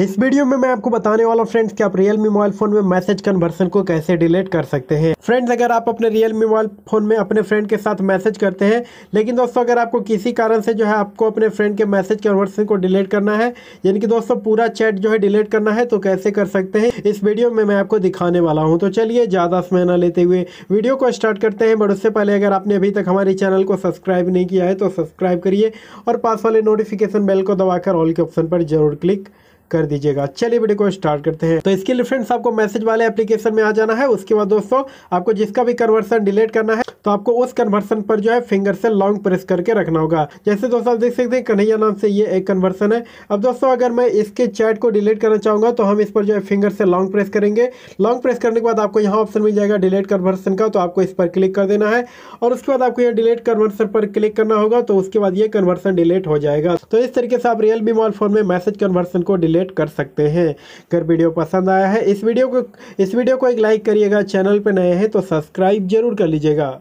इस वीडियो में मैं आपको बताने वाला हूँ फ्रेंड्स कि आप रियल मी मोबाइल फ़ोन में मैसेज कन्वर्सन को कैसे डिलीट कर सकते हैं फ्रेंड्स अगर आप अपने रियल मी मोबाइल फ़ोन में अपने फ्रेंड के साथ मैसेज करते हैं लेकिन दोस्तों अगर आपको किसी कारण से जो है आपको अपने फ्रेंड के मैसेज कन्वर्सन को डिलीट करना है यानी कि दोस्तों पूरा चैट जो है डिलीट करना है तो कैसे कर सकते हैं इस वीडियो में मैं आपको दिखाने वाला हूँ तो चलिए ज़्यादा समय ना लेते हुए वीडियो को स्टार्ट करते हैं बट उससे पहले अगर आपने अभी तक हमारे चैनल को सब्सक्राइब नहीं किया है तो सब्सक्राइब करिए और पास वाले नोटिफिकेशन बेल को दबाकर ऑल के ऑप्शन पर जरूर क्लिक कर दीजिएगा चलिए वीडियो को स्टार्ट करते हैं तो इसके लिए फ्रेंड्स आपको मैसेज वाले एप्लीकेशन में आ जाना है उसके बाद दोस्तों आपको जिसका भी कन्वर्सन डिलीट करना है तो आपको उस कन्वर्सन पर जो है फिंगर से लॉन्ग प्रेस करके रखना होगा जैसे दोस्तों आप देख सकते हैं कन्हैया नाम से ये एक कन्वर्सन है अब दोस्तों अगर मैं इसके चैट को डिलीट करना चाहूंगा तो हम इस पर जो है फिंगर से लॉन्ग प्रेस करेंगे लॉन्ग प्रेस करने के बाद आपको यहाँ ऑप्शन मिल जाएगा डिलीट कन्वर्सन का तो आपको इस पर क्लिक कर देना है और उसके बाद आपको यह डिलीट कन्वर्सन पर क्लिक करना होगा तो उसके बाद ये कन्वर्सन डिलीट हो जाएगा तो इस तरीके से आप रियल बी मॉल फोन में मैसेज कन्वर्सन को डिलीट अपडेट कर सकते हैं अगर वीडियो पसंद आया है इस वीडियो को इस वीडियो को एक लाइक करिएगा चैनल पर नए हैं तो सब्सक्राइब जरूर कर लीजिएगा